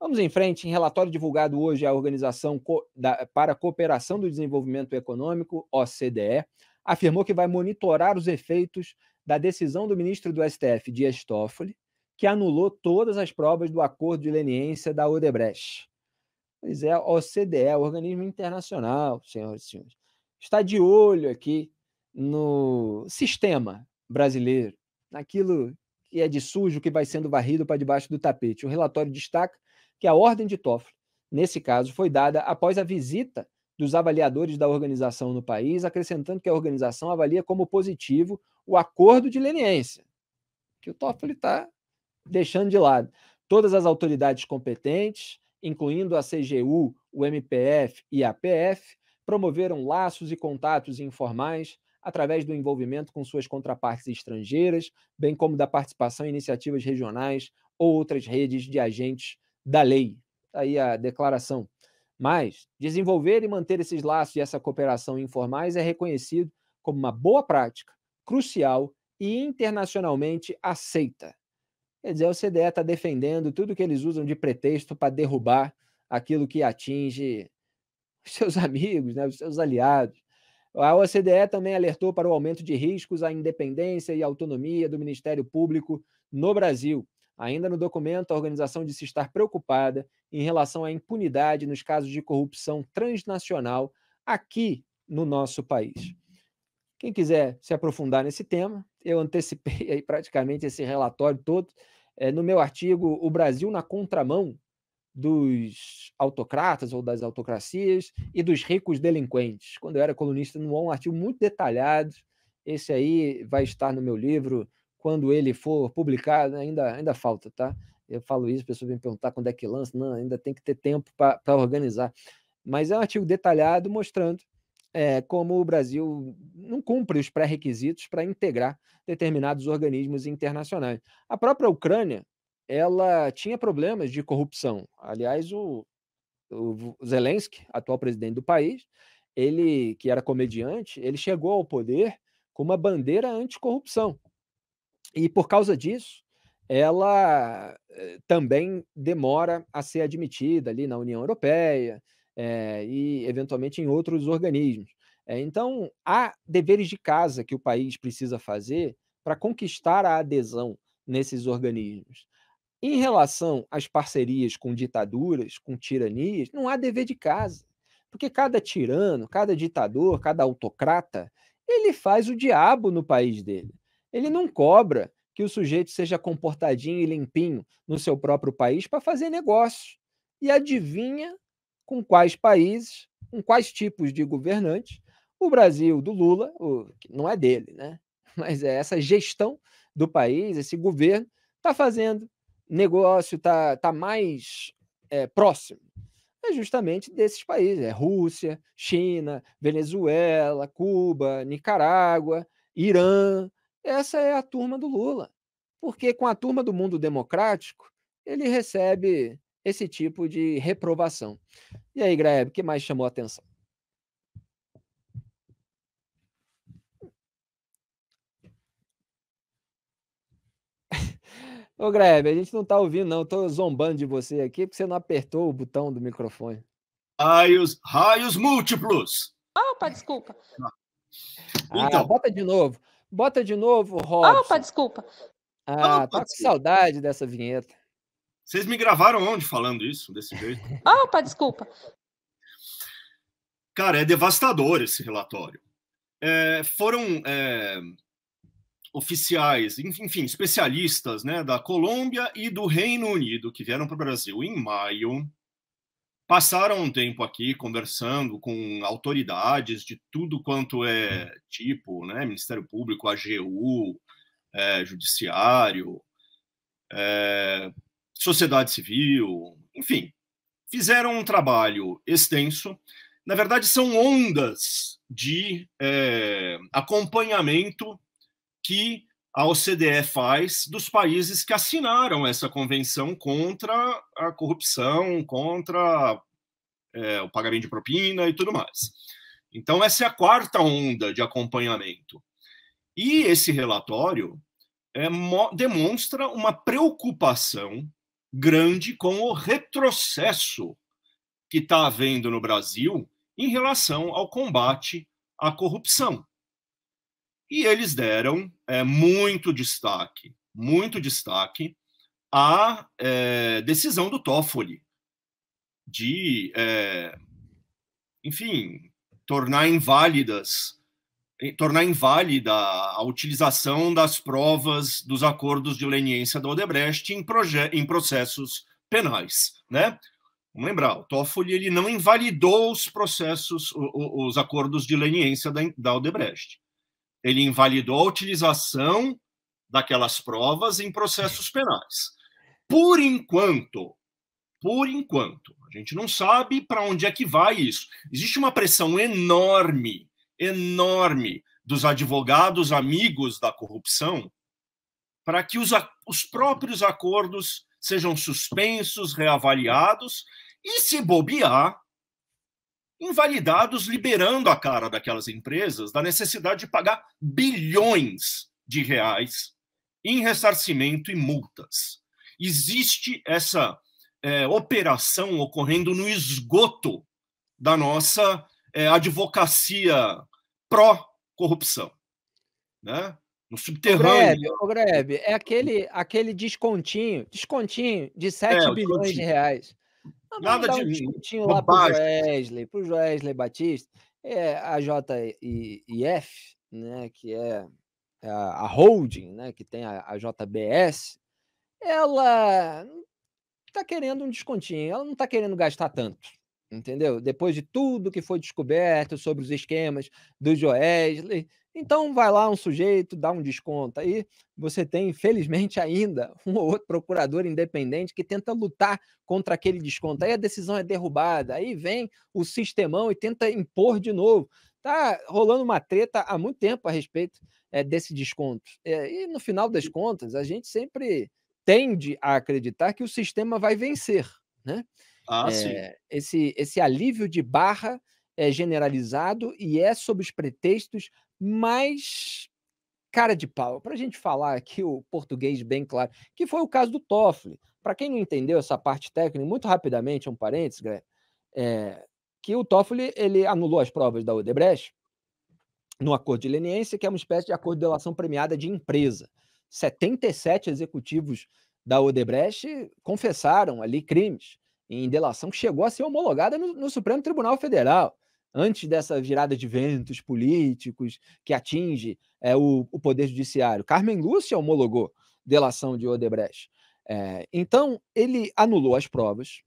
Vamos em frente. Em relatório divulgado hoje, a Organização para a Cooperação do Desenvolvimento Econômico, OCDE, afirmou que vai monitorar os efeitos da decisão do ministro do STF, Dias Toffoli, que anulou todas as provas do acordo de leniência da Odebrecht. Pois é, a OCDE, organismo internacional, senhoras e senhores, está de olho aqui no sistema brasileiro, naquilo que é de sujo que vai sendo varrido para debaixo do tapete. O relatório destaca que a ordem de Toffoli, nesse caso, foi dada após a visita dos avaliadores da organização no país, acrescentando que a organização avalia como positivo o acordo de leniência, que o Toffoli está deixando de lado. Todas as autoridades competentes, incluindo a CGU, o MPF e a PF, promoveram laços e contatos informais através do envolvimento com suas contrapartes estrangeiras, bem como da participação em iniciativas regionais ou outras redes de agentes da lei. Tá aí a declaração. Mas desenvolver e manter esses laços e essa cooperação informais é reconhecido como uma boa prática, crucial e internacionalmente aceita. Quer dizer, o CDE está defendendo tudo que eles usam de pretexto para derrubar aquilo que atinge os seus amigos, né, os seus aliados. A OCDE também alertou para o aumento de riscos à independência e autonomia do Ministério Público no Brasil. Ainda no documento, a organização disse estar preocupada em relação à impunidade nos casos de corrupção transnacional aqui no nosso país. Quem quiser se aprofundar nesse tema, eu antecipei aí praticamente esse relatório todo. É, no meu artigo, O Brasil na Contramão dos Autocratas ou das Autocracias e dos Ricos Delinquentes. Quando eu era colunista no ON, um artigo muito detalhado. Esse aí vai estar no meu livro quando ele for publicado, né, ainda, ainda falta, tá? Eu falo isso, a pessoas vêm perguntar quando é que lança, não, ainda tem que ter tempo para organizar. Mas é um artigo detalhado mostrando é, como o Brasil não cumpre os pré-requisitos para integrar determinados organismos internacionais. A própria Ucrânia, ela tinha problemas de corrupção. Aliás, o, o Zelensky, atual presidente do país, ele que era comediante, ele chegou ao poder com uma bandeira anticorrupção. E por causa disso, ela eh, também demora a ser admitida ali na União Europeia é, e, eventualmente, em outros organismos. É, então, há deveres de casa que o país precisa fazer para conquistar a adesão nesses organismos. Em relação às parcerias com ditaduras, com tiranias, não há dever de casa. Porque cada tirano, cada ditador, cada autocrata, ele faz o diabo no país dele. Ele não cobra que o sujeito seja comportadinho e limpinho no seu próprio país para fazer negócios. E adivinha com quais países, com quais tipos de governantes o Brasil do Lula, o, não é dele, né? Mas é essa gestão do país, esse governo, está fazendo negócio, está tá mais é, próximo é justamente desses países: é Rússia, China, Venezuela, Cuba, Nicarágua, Irã, essa é a turma do Lula. Porque com a turma do mundo democrático, ele recebe esse tipo de reprovação. E aí, Graeb, o que mais chamou a atenção? Ô, Grebe, a gente não tá ouvindo, não. Eu tô zombando de você aqui porque você não apertou o botão do microfone. Raios, raios múltiplos. Opa, desculpa. Ah. Ah, então, bota de novo. Bota de novo, Robson. Opa, desculpa. Ah, Opa, tá com saudade dessa vinheta. Vocês me gravaram onde falando isso, desse jeito? Opa, desculpa. Cara, é devastador esse relatório. É, foram é, oficiais, enfim, especialistas né, da Colômbia e do Reino Unido que vieram para o Brasil em maio passaram um tempo aqui conversando com autoridades de tudo quanto é hum. tipo, né? Ministério Público, AGU, é, Judiciário, é, sociedade civil, enfim, fizeram um trabalho extenso. Na verdade, são ondas de é, acompanhamento que a OCDE faz dos países que assinaram essa convenção contra a corrupção, contra é, o pagamento de propina e tudo mais. Então, essa é a quarta onda de acompanhamento. E esse relatório é, demonstra uma preocupação grande com o retrocesso que está havendo no Brasil em relação ao combate à corrupção. E eles deram é, muito destaque, muito destaque à é, decisão do Toffoli de, é, enfim, tornar inválidas, tornar inválida a utilização das provas dos acordos de leniência da Odebrecht em, em processos penais, né? Vamos lembrar, o Toffoli ele não invalidou os processos, os, acordos de leniência da, da Odebrecht. Ele invalidou a utilização daquelas provas em processos penais. Por enquanto, por enquanto, a gente não sabe para onde é que vai isso. Existe uma pressão enorme, enorme dos advogados amigos da corrupção para que os, os próprios acordos sejam suspensos, reavaliados e, se bobear, invalidados, liberando a cara daquelas empresas da necessidade de pagar bilhões de reais em ressarcimento e multas. Existe essa é, operação ocorrendo no esgoto da nossa é, advocacia pró-corrupção. Né? No subterrâneo. O Grebe, é aquele, aquele descontinho, descontinho de 7 é, bilhões de reais. Ah, Nada de um chutinho lá pro Wesley, pro Wesley Batista. É a JIF, né, que é, é a, holding, né, que tem a, a JBS, ela está querendo um descontinho, ela não está querendo gastar tanto, entendeu? Depois de tudo que foi descoberto sobre os esquemas do Joesley, então vai lá um sujeito, dá um desconto aí, você tem, infelizmente, ainda um ou outro procurador independente que tenta lutar contra aquele desconto. Aí a decisão é derrubada, aí vem o sistemão e tenta impor de novo. Tá rolando uma treta há muito tempo a respeito é, desse desconto. É, e no final das hum. contas, a gente sempre tende a acreditar que o sistema vai vencer, né? Ah, é, sim. Esse, esse alívio de barra é generalizado e é sob os pretextos mais cara de pau, para a gente falar aqui o português bem claro, que foi o caso do Toffoli. Para quem não entendeu essa parte técnica, muito rapidamente, um parênteses, Gré, é, eh, que o Toffoli ele anulou as provas da Odebrecht no acordo de leniência, que é uma espécie de acordo de delação premiada de empresa. 77 executivos da Odebrecht confessaram ali crimes em delação que chegou a ser homologada no, no Supremo Tribunal Federal antes dessa virada de ventos políticos que atinge é, o, o, poder judiciário. Carmen Lúcia homologou delação de Odebrecht. É, então, ele anulou as provas,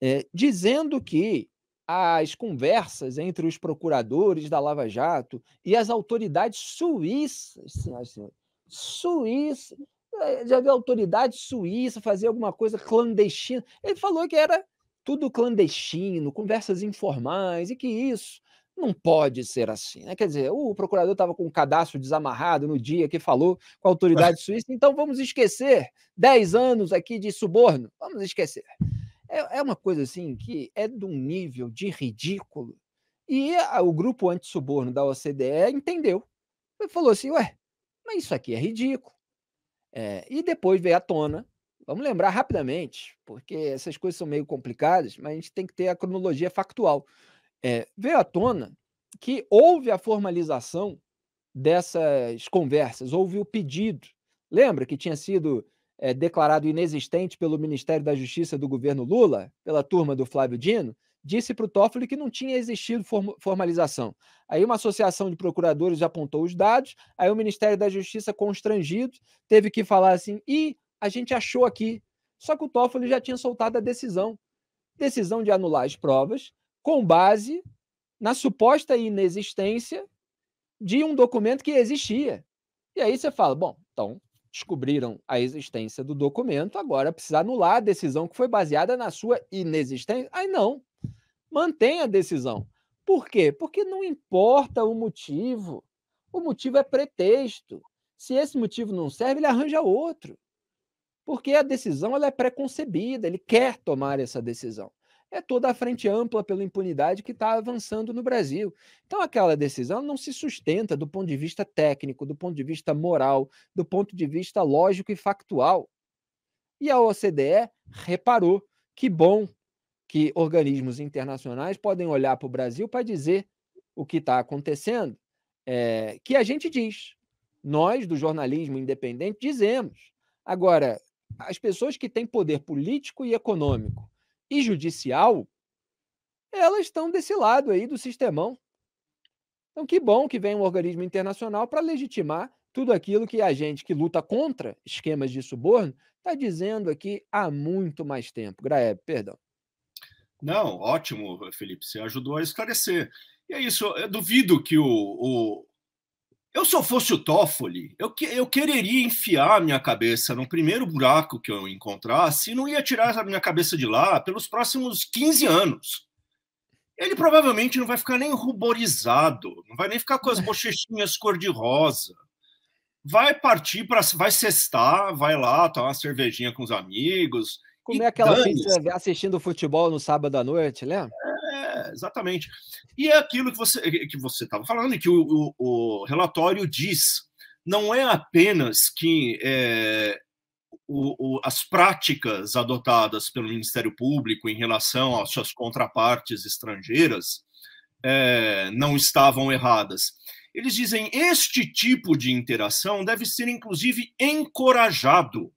é, dizendo que as conversas entre os procuradores da Lava Jato e as autoridades suíças, senhoras e senhores, suíças, já viu autoridade suíça fazer alguma coisa clandestina. Ele falou que era tudo clandestino, conversas informais, e que isso não pode ser assim. Né? Quer dizer, o procurador estava com o cadastro desamarrado no dia que falou com a autoridade suíça, então vamos esquecer 10 anos aqui de suborno, vamos esquecer. É, é uma coisa assim que é de um nível de ridículo. E a, o grupo anti-suborno da OCDE entendeu. falou assim: ué, mas isso aqui é ridículo. É, e depois veio à tona Vamos lembrar rapidamente, porque essas coisas são meio complicadas, mas a gente tem que ter a cronologia factual. É, veio à tona que houve a formalização dessas conversas, houve o pedido. Lembra que tinha sido é, declarado inexistente pelo Ministério da Justiça do governo Lula, pela turma do Flávio Dino? Disse para o Toffoli que não tinha existido formalização. Aí uma associação de procuradores apontou os dados, aí o Ministério da Justiça, constrangido, teve que falar assim: e a gente achou aqui. Só que o Toffoli já tinha soltado a decisão. Decisão de anular as provas com base na suposta inexistência de um documento que existia. E aí você fala, bom, então descobriram a existência do documento, agora precisa anular a decisão que foi baseada na sua inexistência. Aí não. Mantém a decisão. Por quê? Porque não importa o motivo. O motivo é pretexto. Se esse motivo não serve, ele arranja outro. Porque a decisão ela é preconcebida, ele quer tomar essa decisão. É toda a frente ampla pela impunidade que está avançando no Brasil. Então, aquela decisão não se sustenta do ponto de vista técnico, do ponto de vista moral, do ponto de vista lógico e factual. E a OCDE reparou que bom que organismos internacionais podem olhar para o Brasil para dizer o que está acontecendo. É, que a gente diz. Nós, do jornalismo independente, dizemos. Agora, as pessoas que têm poder político e econômico e judicial, elas estão desse lado aí do sistemão. Então, que bom que vem um organismo internacional para legitimar tudo aquilo que a gente que luta contra esquemas de suborno está dizendo aqui há muito mais tempo. Graeb, perdão. Não, ótimo, Felipe, você ajudou a esclarecer. E é isso, eu duvido que o, o eu se eu fosse o Toffoli, eu, que, eu quereria enfiar a minha cabeça no primeiro buraco que eu encontrasse e não ia tirar a minha cabeça de lá pelos próximos 15 anos. Ele provavelmente não vai ficar nem ruborizado, não vai nem ficar com as bochechinhas cor-de-rosa. Vai partir para. Vai cestar, vai lá tomar uma cervejinha com os amigos. Comer aquela pizza assistindo futebol no sábado à noite, lembra? É é, exatamente. E é aquilo que você que você estava falando e que o, o, o, relatório diz. Não é apenas que é, o, as práticas adotadas pelo Ministério Público em relação às suas contrapartes estrangeiras é, não estavam erradas. Eles dizem este tipo de interação deve ser, inclusive, encorajado,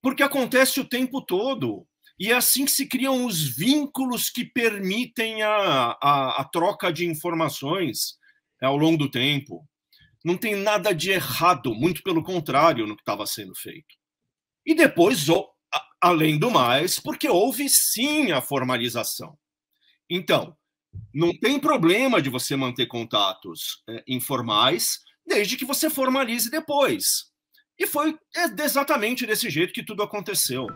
porque acontece o tempo todo. E é assim que se criam os vínculos que permitem a, a, a troca de informações né, ao longo do tempo. Não tem nada de errado, muito pelo contrário, no que estava sendo feito. E depois, além do mais, porque houve sim a formalização. Então, não tem problema de você manter contatos é, informais, desde que você formalize depois. E foi é, exatamente desse jeito que tudo aconteceu.